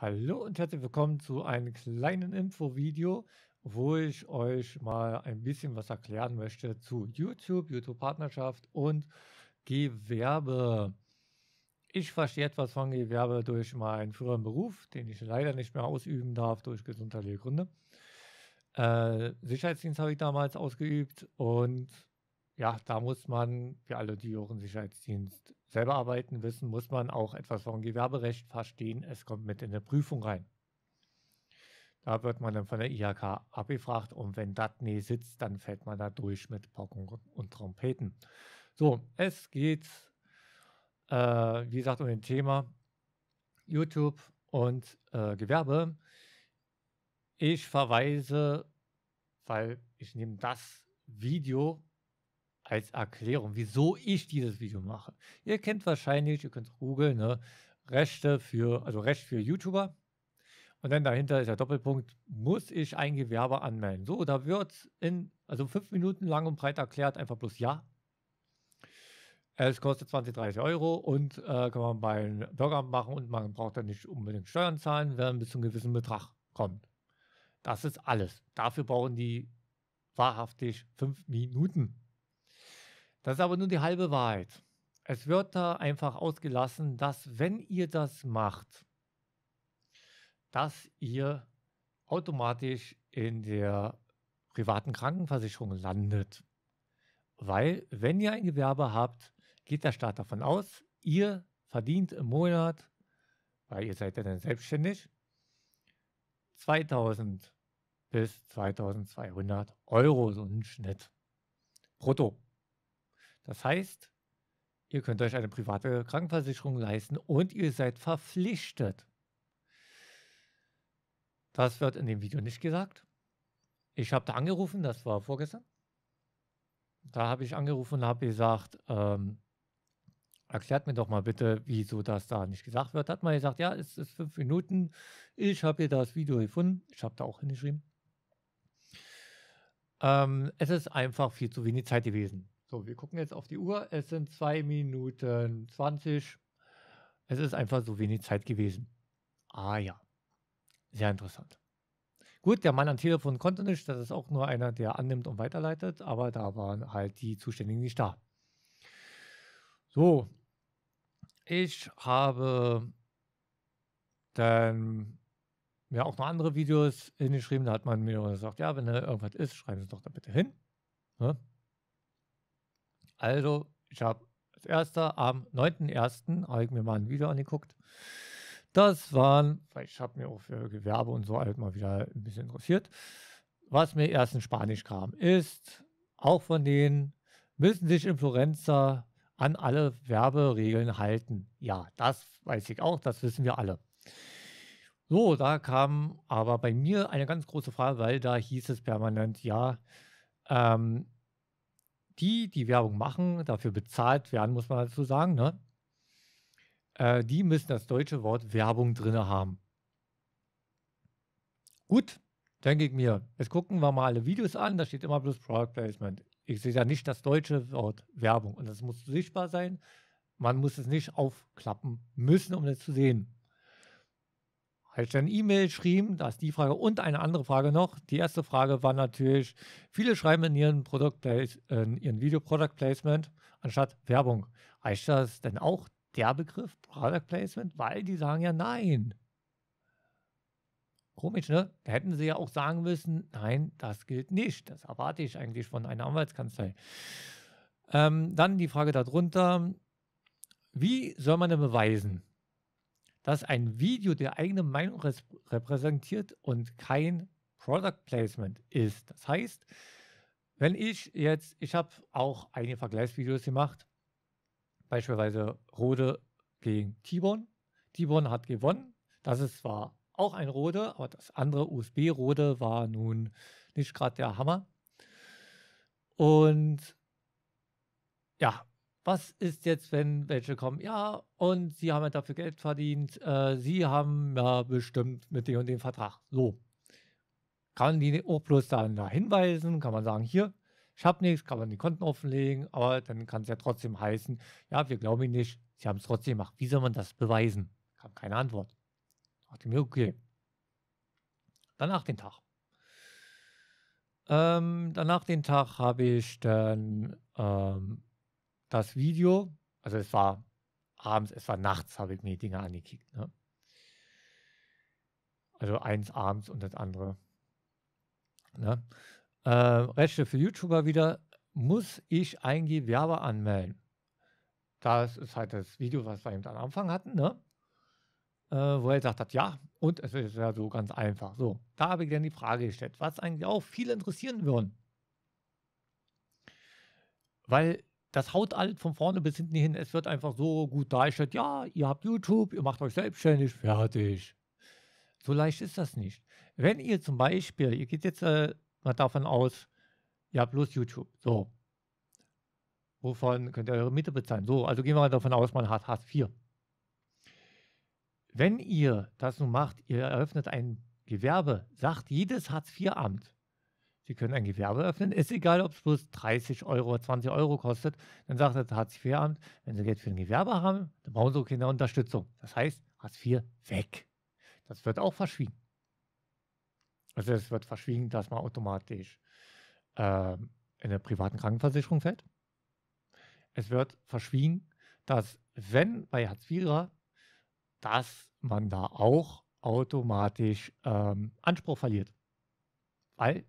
Hallo und herzlich willkommen zu einem kleinen Infovideo, wo ich euch mal ein bisschen was erklären möchte zu YouTube, YouTube-Partnerschaft und Gewerbe. Ich verstehe etwas von Gewerbe durch meinen früheren Beruf, den ich leider nicht mehr ausüben darf durch gesundheitliche Gründe. Äh, Sicherheitsdienst habe ich damals ausgeübt und ja, da muss man, wir alle, die auch einen Sicherheitsdienst selber arbeiten wissen, muss man auch etwas vom Gewerberecht verstehen. Es kommt mit in eine Prüfung rein. Da wird man dann von der IHK abgefragt und wenn das nie sitzt, dann fällt man da durch mit Pocken und Trompeten. So, es geht, äh, wie gesagt, um das Thema YouTube und äh, Gewerbe. Ich verweise, weil ich nehme das Video als Erklärung, wieso ich dieses Video mache. Ihr kennt wahrscheinlich, ihr könnt googeln, ne, Rechte für, also Recht für YouTuber. Und dann dahinter ist der Doppelpunkt, muss ich ein Gewerbe anmelden? So, da wird in, also fünf Minuten lang und breit erklärt, einfach bloß ja. Es kostet 20, 30 Euro und äh, kann man bei einem Bürgeramt machen und man braucht dann nicht unbedingt Steuern zahlen, wenn man bis zu einem gewissen Betrag kommt. Das ist alles. Dafür brauchen die wahrhaftig fünf Minuten. Das ist aber nur die halbe Wahrheit. Es wird da einfach ausgelassen, dass wenn ihr das macht, dass ihr automatisch in der privaten Krankenversicherung landet. Weil wenn ihr ein Gewerbe habt, geht der Staat davon aus, ihr verdient im Monat, weil ihr seid ja dann selbstständig, 2000 bis 2200 Euro so ein Schnitt brutto. Das heißt, ihr könnt euch eine private Krankenversicherung leisten und ihr seid verpflichtet. Das wird in dem Video nicht gesagt. Ich habe da angerufen, das war vorgestern. Da habe ich angerufen und habe gesagt, ähm, erklärt mir doch mal bitte, wieso das da nicht gesagt wird. Hat man gesagt, ja, es ist fünf Minuten. Ich habe hier das Video gefunden. Ich habe da auch hingeschrieben. Ähm, es ist einfach viel zu wenig Zeit gewesen. So, wir gucken jetzt auf die Uhr. Es sind zwei Minuten 20. Es ist einfach so wenig Zeit gewesen. Ah ja, sehr interessant. Gut, der Mann am Telefon konnte nicht. Das ist auch nur einer, der annimmt und weiterleitet. Aber da waren halt die Zuständigen nicht da. So, ich habe dann mir ja, auch noch andere Videos hingeschrieben. Da hat man mir gesagt, ja, wenn da irgendwas ist, schreiben Sie doch da bitte hin. Ne? Also, ich habe als erster am 9.1. habe ich mir mal ein Video angeguckt. Das waren, weil ich habe mir auch für Gewerbe und so halt mal wieder ein bisschen interessiert. Was mir erst in Spanisch kam, ist, auch von denen müssen sich Influencer an alle Werberegeln halten. Ja, das weiß ich auch, das wissen wir alle. So, da kam aber bei mir eine ganz große Frage, weil da hieß es permanent, ja, ähm, die, die Werbung machen, dafür bezahlt werden, muss man dazu sagen, ne? Äh, die müssen das deutsche Wort Werbung drin haben. Gut, denke ich mir. Jetzt gucken wir mal alle Videos an, da steht immer bloß Product Placement. Ich sehe da nicht das deutsche Wort Werbung und das muss sichtbar sein. Man muss es nicht aufklappen müssen, um es zu sehen als ich dann E-Mail schrieben, da ist die Frage und eine andere Frage noch. Die erste Frage war natürlich, viele schreiben in ihren, Produktplace, äh, in ihren Video Product Placement anstatt Werbung. Reicht das denn auch der Begriff Product Placement? Weil die sagen ja nein. Komisch, ne? Da hätten sie ja auch sagen müssen, nein, das gilt nicht. Das erwarte ich eigentlich von einer Anwaltskanzlei. Ähm, dann die Frage darunter, wie soll man denn beweisen, dass ein Video der eigenen Meinung repräsentiert und kein Product Placement ist. Das heißt, wenn ich jetzt, ich habe auch einige Vergleichsvideos gemacht, beispielsweise Rode gegen Tibon. Tibon hat gewonnen. Das ist zwar auch ein Rode, aber das andere USB-Rode war nun nicht gerade der Hammer. Und ja, was ist jetzt, wenn welche kommen? Ja, und sie haben ja dafür Geld verdient, äh, sie haben ja bestimmt mit dem und dem Vertrag. So. Kann die ne, auch bloß dann da hinweisen, kann man sagen, hier, ich habe nichts, kann man die Konten offenlegen, aber dann kann es ja trotzdem heißen, ja, wir glauben Ihnen nicht, Sie haben es trotzdem gemacht. Wie soll man das beweisen? Kam keine Antwort. Dachte mir, okay. Danach den Tag. Ähm, danach den Tag habe ich dann ähm, das Video, also es war abends, es war nachts, habe ich mir die Dinge angekickt. Ne? Also eins abends und das andere. Ne? Äh, Rechte für YouTuber wieder, muss ich ein Gewerbe anmelden? Das ist halt das Video, was wir eben am Anfang hatten, ne? äh, wo er gesagt hat, ja, und es ist ja so ganz einfach. So, da habe ich dann die Frage gestellt, was eigentlich auch viele interessieren würden. Weil das haut alles von vorne bis hinten hin. Es wird einfach so gut dargestellt. Ja, ihr habt YouTube, ihr macht euch selbstständig, fertig. So leicht ist das nicht. Wenn ihr zum Beispiel, ihr geht jetzt äh, mal davon aus, ihr habt bloß YouTube. So. Wovon könnt ihr eure Miete bezahlen? So, also gehen wir mal davon aus, man hat Hartz IV. Wenn ihr das nun macht, ihr eröffnet ein Gewerbe, sagt jedes Hartz IV-Amt, Sie können ein Gewerbe öffnen, ist egal, ob es bloß 30 Euro oder 20 Euro kostet. Dann sagt das Hartz IV-Amt, wenn Sie Geld für ein Gewerbe haben, dann brauchen Sie auch keine Unterstützung. Das heißt, Hartz IV weg. Das wird auch verschwiegen. Also es wird verschwiegen, dass man automatisch äh, in eine privaten Krankenversicherung fällt. Es wird verschwiegen, dass wenn bei Hartz IV, dass man da auch automatisch ähm, Anspruch verliert. Weil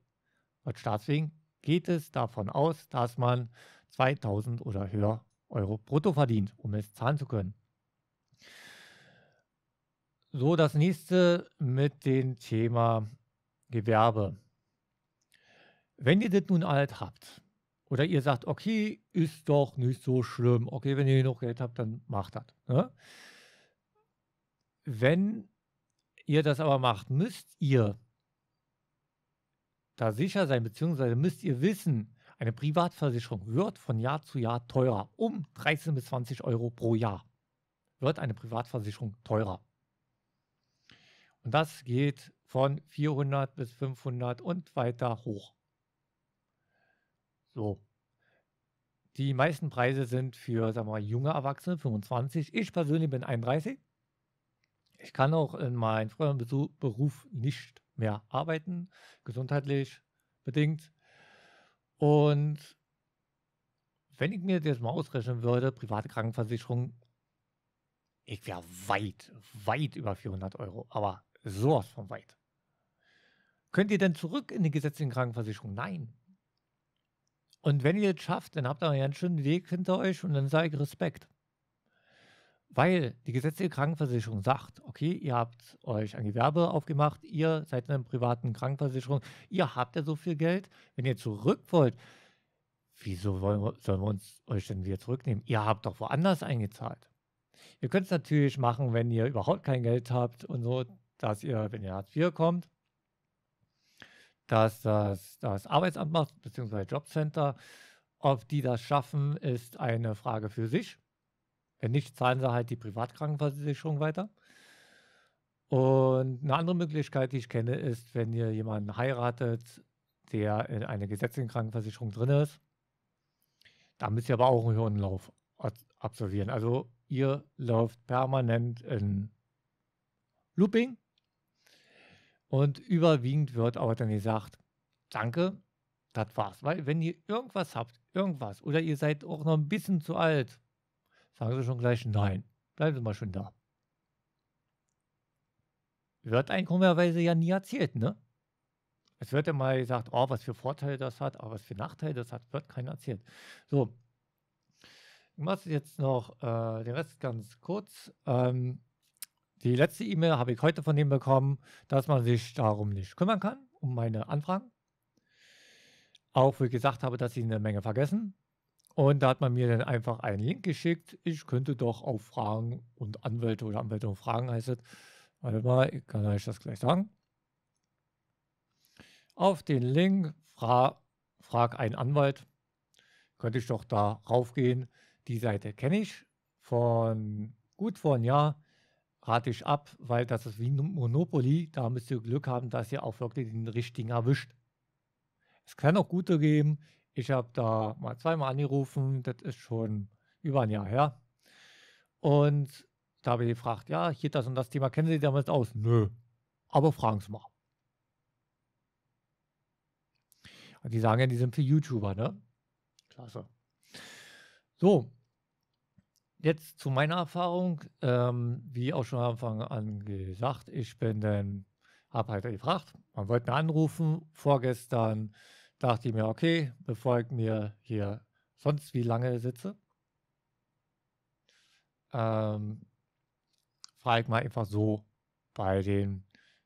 und deswegen geht es davon aus, dass man 2000 oder höher Euro brutto verdient, um es zahlen zu können. So, das nächste mit dem Thema Gewerbe. Wenn ihr das nun alt habt oder ihr sagt, okay, ist doch nicht so schlimm, okay, wenn ihr genug Geld habt, dann macht das. Ne? Wenn ihr das aber macht, müsst ihr da sicher sein, beziehungsweise müsst ihr wissen, eine Privatversicherung wird von Jahr zu Jahr teurer. Um 13 bis 20 Euro pro Jahr wird eine Privatversicherung teurer. Und das geht von 400 bis 500 und weiter hoch. So. Die meisten Preise sind für, sagen wir mal, junge Erwachsene, 25. Ich persönlich bin 31. Ich kann auch in meinem früheren Beruf nicht mehr arbeiten, gesundheitlich bedingt. Und wenn ich mir das mal ausrechnen würde, private Krankenversicherung, ich wäre weit, weit über 400 Euro, aber sowas von weit. Könnt ihr denn zurück in die gesetzliche Krankenversicherung? Nein. Und wenn ihr es schafft, dann habt ihr einen ganz schönen Weg hinter euch und dann sage ich Respekt. Weil die gesetzliche Krankenversicherung sagt, okay, ihr habt euch ein Gewerbe aufgemacht, ihr seid in einer privaten Krankenversicherung, ihr habt ja so viel Geld, wenn ihr zurück wollt, wieso wir, sollen wir uns euch denn wieder zurücknehmen? Ihr habt doch woanders eingezahlt. Ihr könnt es natürlich machen, wenn ihr überhaupt kein Geld habt und so, dass ihr, wenn ihr Hartz IV kommt, dass das, das Arbeitsamt macht, beziehungsweise Jobcenter, ob die das schaffen, ist eine Frage für sich. Wenn äh, nicht, zahlen sie halt die Privatkrankenversicherung weiter. Und eine andere Möglichkeit, die ich kenne, ist, wenn ihr jemanden heiratet, der in einer gesetzlichen Krankenversicherung drin ist. Da müsst ihr aber auch einen Hürdenlauf absolvieren. Also ihr lauft permanent in Looping und überwiegend wird aber dann gesagt, danke, das war's. Weil wenn ihr irgendwas habt, irgendwas, oder ihr seid auch noch ein bisschen zu alt, sagen sie schon gleich nein. Bleiben Sie mal schön da. Wird einem komischerweise ja nie erzählt, ne? Es wird ja mal gesagt, oh, was für Vorteile das hat, aber oh, was für Nachteile das hat, wird keiner erzählt. So, ich mache jetzt noch äh, den Rest ganz kurz. Ähm, die letzte E-Mail habe ich heute von dem bekommen, dass man sich darum nicht kümmern kann, um meine Anfragen. Auch wie ich gesagt habe, dass sie eine Menge vergessen. Und da hat man mir dann einfach einen Link geschickt. Ich könnte doch auf Fragen und Anwälte oder Anwälte und Fragen heißt es. Warte mal, ich kann euch das gleich sagen. Auf den Link fra Frag einen Anwalt. Könnte ich doch da raufgehen. Die Seite kenne ich von gut vor einem Jahr. Rate ich ab, weil das ist wie Monopoly. Da müsst ihr Glück haben, dass ihr auch wirklich den richtigen erwischt. Es kann auch gute geben, ich habe da mal zweimal angerufen, das ist schon über ein Jahr her. Und da habe ich gefragt, ja, hier das und das Thema, kennen Sie damit aus? Nö, aber fragen Sie mal. Und die sagen ja, die sind für YouTuber, ne? Klasse. So, jetzt zu meiner Erfahrung. Ähm, wie auch schon am Anfang an gesagt, ich bin dann, habe halt gefragt, man wollte mir anrufen, vorgestern dachte ich mir, okay, bevor ich mir hier sonst wie lange sitze, ähm, frage ich mal einfach so bei dem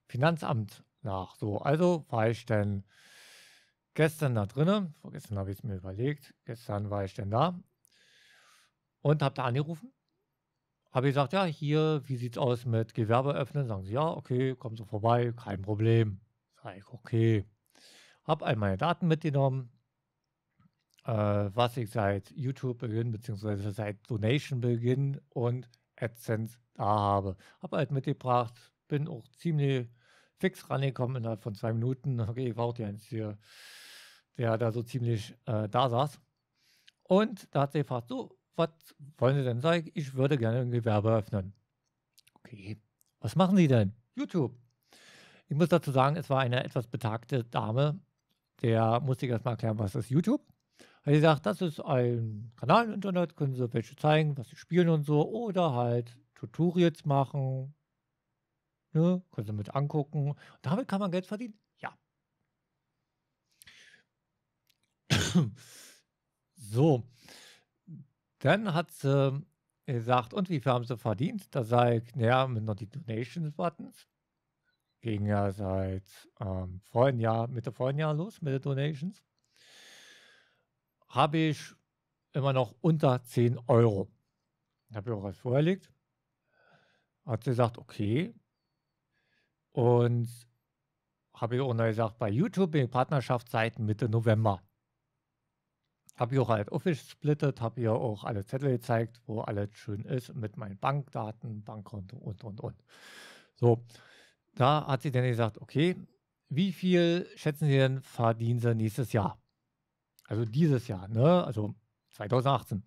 Finanzamt nach. So, also war ich denn gestern da drinnen, vorgestern habe ich es mir überlegt, gestern war ich denn da und habe da angerufen. Habe gesagt, ja, hier, wie sieht es aus mit Gewerbe öffnen? Sagen sie, ja, okay, kommen Sie vorbei, kein Problem. Sage ich, okay habe all meine Daten mitgenommen, äh, was ich seit YouTube-Beginn beziehungsweise seit Donation-Beginn und AdSense da habe. Habe halt mitgebracht, bin auch ziemlich fix rangekommen innerhalb von zwei Minuten. Okay, ich war auch der Einzige, der da so ziemlich äh, da saß. Und da hat sie gefragt, so, was wollen Sie denn sagen? Ich würde gerne ein Gewerbe öffnen. Okay, was machen Sie denn? YouTube. Ich muss dazu sagen, es war eine etwas betagte Dame, der musste ich erstmal erklären, was ist YouTube. Hat gesagt, das ist ein Kanal im Internet, können Sie welche zeigen, was sie spielen und so, oder halt Tutorials machen. Ne? Können Sie mit angucken. Und damit kann man Geld verdienen? Ja. so. Dann hat sie gesagt, und wie viel haben sie verdient? Da sage ich, naja, mit noch die Donations-Buttons ging ja seit ähm, vorigen Jahr, Mitte vorigen Jahr los mit den Donations, habe ich immer noch unter 10 Euro. Ich habe ja auch was vorgelegt. Hat sie gesagt, okay. Und habe ich auch noch gesagt, bei YouTube bin ich Partnerschaft seit Mitte November. Habe ich auch halt Office splittet, habe ihr auch alle Zettel gezeigt, wo alles schön ist mit meinen Bankdaten, Bankkonto und und und. So, da hat sie dann gesagt, okay, wie viel schätzen Sie denn verdienen Sie nächstes Jahr? Also dieses Jahr, ne? Also 2018.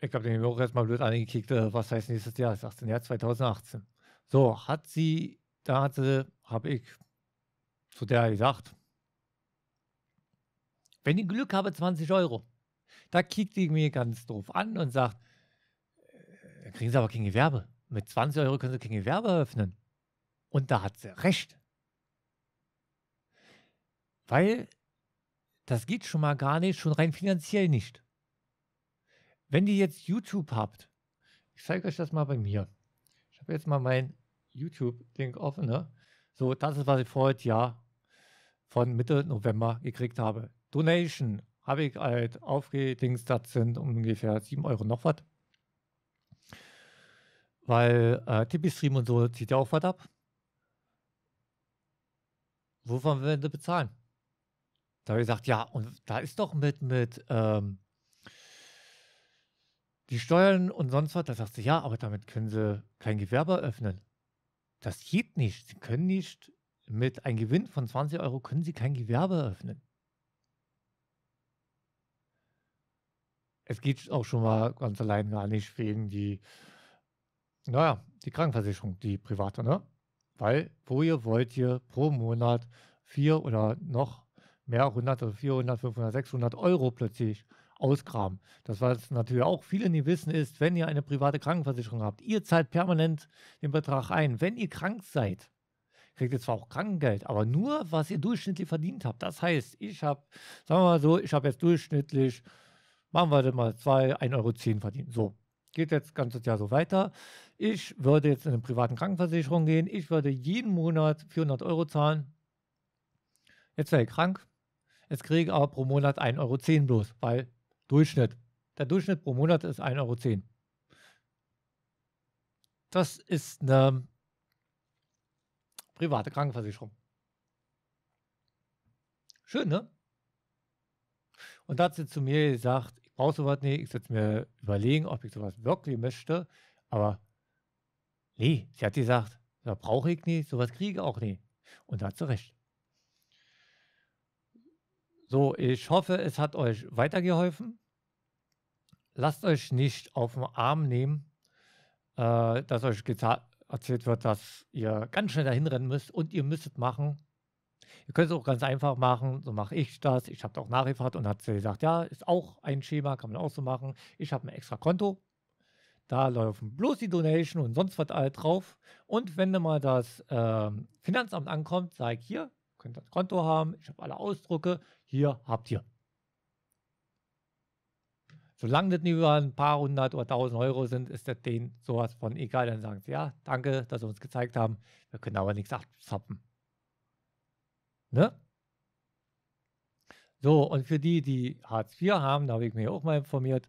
Ich habe den auch erstmal blöd angekickt, äh, was heißt nächstes Jahr? Ich sagte, ja, 2018. So, hat sie, da hatte, habe ich zu der gesagt, wenn ich Glück habe, 20 Euro. Da kickt sie mir ganz doof an und sagt, dann äh, kriegen Sie aber kein Gewerbe mit 20 Euro können Sie kein Gewerbe eröffnen. Und da hat sie recht. Weil das geht schon mal gar nicht, schon rein finanziell nicht. Wenn ihr jetzt YouTube habt, ich zeige euch das mal bei mir. Ich habe jetzt mal mein YouTube-Ding offen. Ne? So, das ist, was ich vor heute Jahr von Mitte November gekriegt habe. Donation habe ich halt aufgedingst, das sind ungefähr 7 Euro noch was. Weil äh, Tippistream und so zieht ja auch was ab. Wovon werden sie bezahlen? Da habe ich gesagt, ja, und da ist doch mit, mit ähm, die Steuern und sonst was. Da sagt sie, ja, aber damit können sie kein Gewerbe öffnen. Das geht nicht. Sie können nicht mit einem Gewinn von 20 Euro können sie kein Gewerbe öffnen. Es geht auch schon mal ganz allein gar nicht wegen die naja, die Krankenversicherung, die private, ne? Weil, wo ihr wollt ihr pro Monat vier oder noch mehr 100, hunderte, 400, 500, 600 Euro plötzlich ausgraben. Das, was natürlich auch viele nie wissen, ist, wenn ihr eine private Krankenversicherung habt, ihr zahlt permanent den Betrag ein. Wenn ihr krank seid, kriegt ihr zwar auch Krankengeld, aber nur, was ihr durchschnittlich verdient habt. Das heißt, ich habe, sagen wir mal so, ich habe jetzt durchschnittlich, machen wir das mal 2, 1,10 Euro verdient. So, geht jetzt ganzes Jahr so weiter. Ich würde jetzt in eine privaten Krankenversicherung gehen. Ich würde jeden Monat 400 Euro zahlen. Jetzt wäre ich krank. Jetzt kriege ich aber pro Monat 1,10 Euro bloß, weil Durchschnitt. Der Durchschnitt pro Monat ist 1,10 Euro. Das ist eine private Krankenversicherung. Schön, ne? Und da hat sie zu mir gesagt, brauche sowas nicht. Ich sollte mir überlegen, ob ich sowas wirklich möchte. Aber nee, sie hat gesagt, das brauche ich nicht, sowas kriege ich auch nicht. Und da hat sie recht. So, ich hoffe, es hat euch weitergeholfen. Lasst euch nicht auf den Arm nehmen, äh, dass euch erzählt wird, dass ihr ganz schnell dahin rennen müsst und ihr müsstet machen, Ihr könnt es auch ganz einfach machen, so mache ich das. Ich habe auch nachgefragt und hat sie gesagt, ja, ist auch ein Schema, kann man auch so machen. Ich habe ein extra Konto, da laufen bloß die Donation und sonst was alles drauf. Und wenn dann mal das ähm, Finanzamt ankommt, sage ich hier, könnt ihr das Konto haben, ich habe alle Ausdrucke, hier habt ihr. Solange das nicht über ein paar hundert oder tausend Euro sind, ist das denen sowas von egal. Dann sagen sie, ja, danke, dass sie uns gezeigt haben. Wir können aber nichts abzappen. Ne? So, und für die, die Hartz IV haben, da habe ich mich auch mal informiert,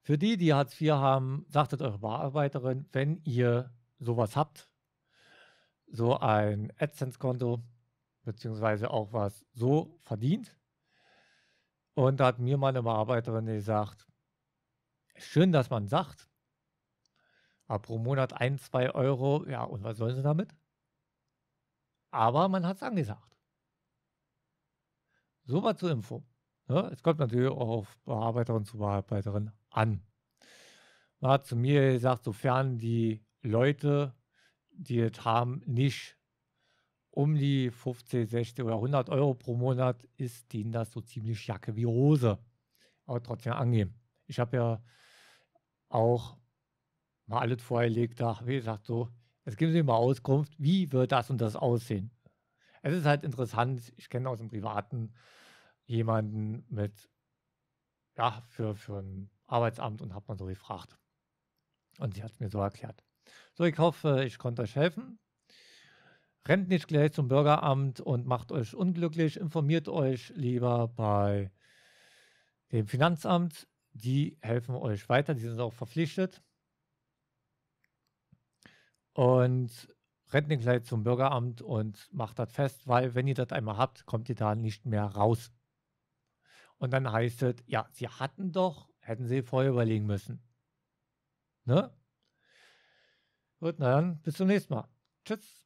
für die, die Hartz IV haben, sagt es eure Bearbeiterin, wenn ihr sowas habt, so ein AdSense-Konto, beziehungsweise auch was so verdient. Und da hat mir meine Bearbeiterin gesagt, schön, dass man sagt, aber pro Monat ein, zwei Euro, ja, und was sollen sie damit? Aber man hat es angesagt. Soweit zur Info. Ja, es kommt natürlich auch auf Bearbeiter und Bearbeiterin an. Man hat zu mir gesagt, sofern die Leute, die es haben, nicht um die 50, 60 oder 100 Euro pro Monat, ist denen das so ziemlich Jacke wie Hose. Aber trotzdem angehen. Ich habe ja auch mal alles vorher gelegt, da habe ich gesagt, so, jetzt geben Sie mal Auskunft, wie wird das und das aussehen? es ist halt interessant. Ich kenne aus dem Privaten jemanden mit, ja, für, für ein Arbeitsamt und habe mal so gefragt. Und sie hat es mir so erklärt. So, ich hoffe, ich konnte euch helfen. Rennt nicht gleich zum Bürgeramt und macht euch unglücklich. Informiert euch lieber bei dem Finanzamt. Die helfen euch weiter. Die sind auch verpflichtet. Und rennt ihr gleich zum Bürgeramt und macht das fest, weil wenn ihr das einmal habt, kommt ihr da nicht mehr raus. Und dann heißt es, ja, sie hatten doch, hätten sie vorher überlegen müssen. Ne? Gut, na dann, bis zum nächsten Mal. Tschüss.